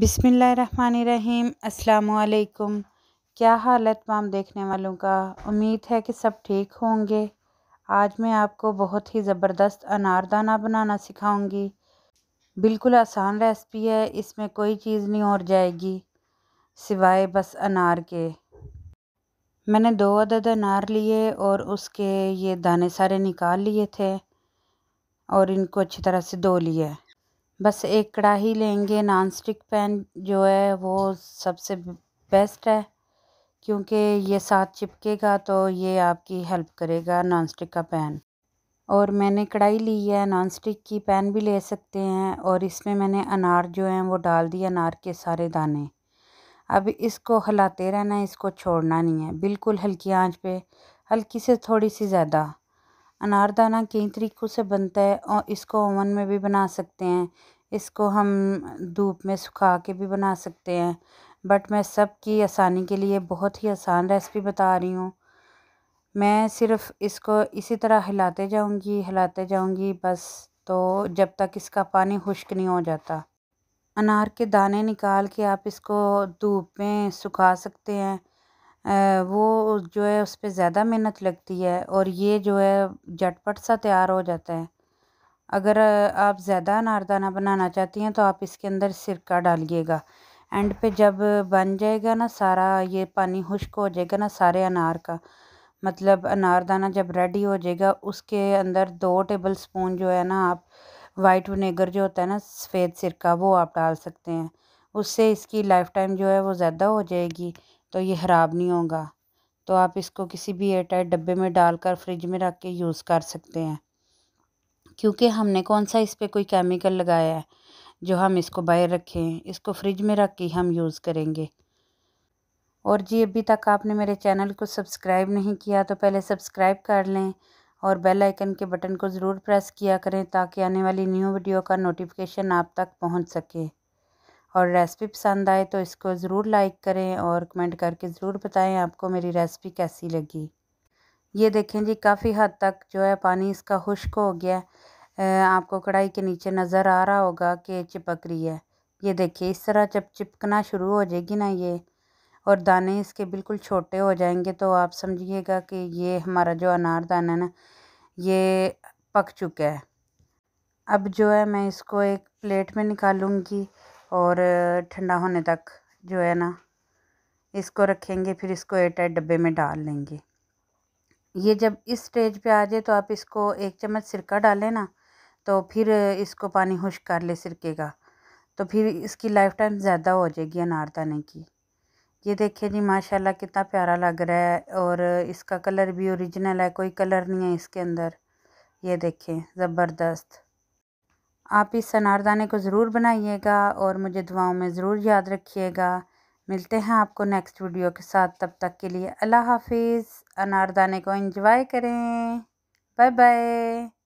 बिसमीम् अल्लाम क्या हालत माम देखने वालों का उम्मीद है कि सब ठीक होंगे आज मैं आपको बहुत ही ज़बरदस्त अनारदाना बनाना सिखाऊंगी बिल्कुल आसान रेसिपी है इसमें कोई चीज़ नहीं और जाएगी सिवाय बस अनार के मैंने दो अदद अनार लिए और उसके ये दाने सारे निकाल लिए थे और इनको अच्छी तरह से धो लिया बस एक कढ़ाई लेंगे नॉन स्टिक पैन जो है वो सबसे बेस्ट है क्योंकि ये साथ चिपकेगा तो ये आपकी हेल्प करेगा नॉन स्टिक का पैन और मैंने कढ़ाई ली है नॉन स्टिक की पैन भी ले सकते हैं और इसमें मैंने अनार जो है वो डाल दिया अनार के सारे दाने अब इसको हिलाते रहना है इसको छोड़ना नहीं है बिल्कुल हल्की आंच पे हल्की से थोड़ी सी ज़्यादा अनारदाना कई तरीक़ों से बनता है और इसको ओवन में भी बना सकते हैं इसको हम धूप में सुखा के भी बना सकते हैं बट मैं सबकी आसानी के लिए बहुत ही आसान रेसिपी बता रही हूँ मैं सिर्फ इसको इसी तरह हिलाते जाऊँगी हिलाते जाऊँगी बस तो जब तक इसका पानी खुश्क नहीं हो जाता अनार के दाने निकाल के आप इसको धूप में सुखा सकते हैं वो जो है उस पर ज़्यादा मेहनत लगती है और ये जो है झटपट सा तैयार हो जाता है अगर आप ज़्यादा अनारदाना बनाना चाहती हैं तो आप इसके अंदर सिरका डालिएगा एंड पे जब बन जाएगा ना सारा ये पानी खुश्क हो जाएगा ना सारे अनार का मतलब अनारदाना जब रेडी हो जाएगा उसके अंदर दो टेबल स्पून जो है ना आप वाइट विनेगर जो होता है ना सफ़ेद सिरका वो आप डाल सकते हैं उससे इसकी लाइफ टाइम जो है वो ज़्यादा हो जाएगी तो ये ख़राब नहीं होगा तो आप इसको किसी भी एयरटाइट डब्बे में डालकर फ्रिज में रख के यूज़ कर सकते हैं क्योंकि हमने कौन सा इस पर कोई केमिकल लगाया है जो हम इसको बाहर रखें इसको फ्रिज में रख के हम यूज़ करेंगे और जी अभी तक आपने मेरे चैनल को सब्सक्राइब नहीं किया तो पहले सब्सक्राइब कर लें और बेल आइकन के बटन को ज़रूर प्रेस किया करें ताकि आने वाली न्यू वीडियो का नोटिफिकेशन आप तक पहुंच सके और रेसिपी पसंद आए तो इसको ज़रूर लाइक करें और कमेंट करके ज़रूर बताएं आपको मेरी रेसिपी कैसी लगी ये देखें जी काफ़ी हद तक जो है पानी इसका खुश्क हो गया आपको कढ़ाई के नीचे नज़र आ रहा होगा कि चिपक रही है ये देखिए इस तरह जब चिपकना शुरू हो जाएगी ना ये और दाने इसके बिल्कुल छोटे हो जाएंगे तो आप समझिएगा कि ये हमारा जो अनारदाना है ना ये पक चुका है अब जो है मैं इसको एक प्लेट में निकालूंगी और ठंडा होने तक जो है ना इसको रखेंगे फिर इसको टाइट डब्बे में डाल लेंगे ये जब इस स्टेज पे आ जाए तो आप इसको एक चम्मच सिरका डालें ना तो फिर इसको पानी खुश कर ले सिरके का तो फिर इसकी लाइफ टाइम ज़्यादा हो जाएगी अनारदाने की ये देखिए जी माशाल्लाह कितना प्यारा लग रहा है और इसका कलर भी ओरिजिनल है कोई कलर नहीं है इसके अंदर ये देखें ज़बरदस्त आप इस अनारदाने को ज़रूर बनाइएगा और मुझे दुआओं में ज़रूर याद रखिएगा मिलते हैं आपको नेक्स्ट वीडियो के साथ तब तक के लिए अल्लाह हाफिज़ अनारदाने को एंजॉय करें बाय बाय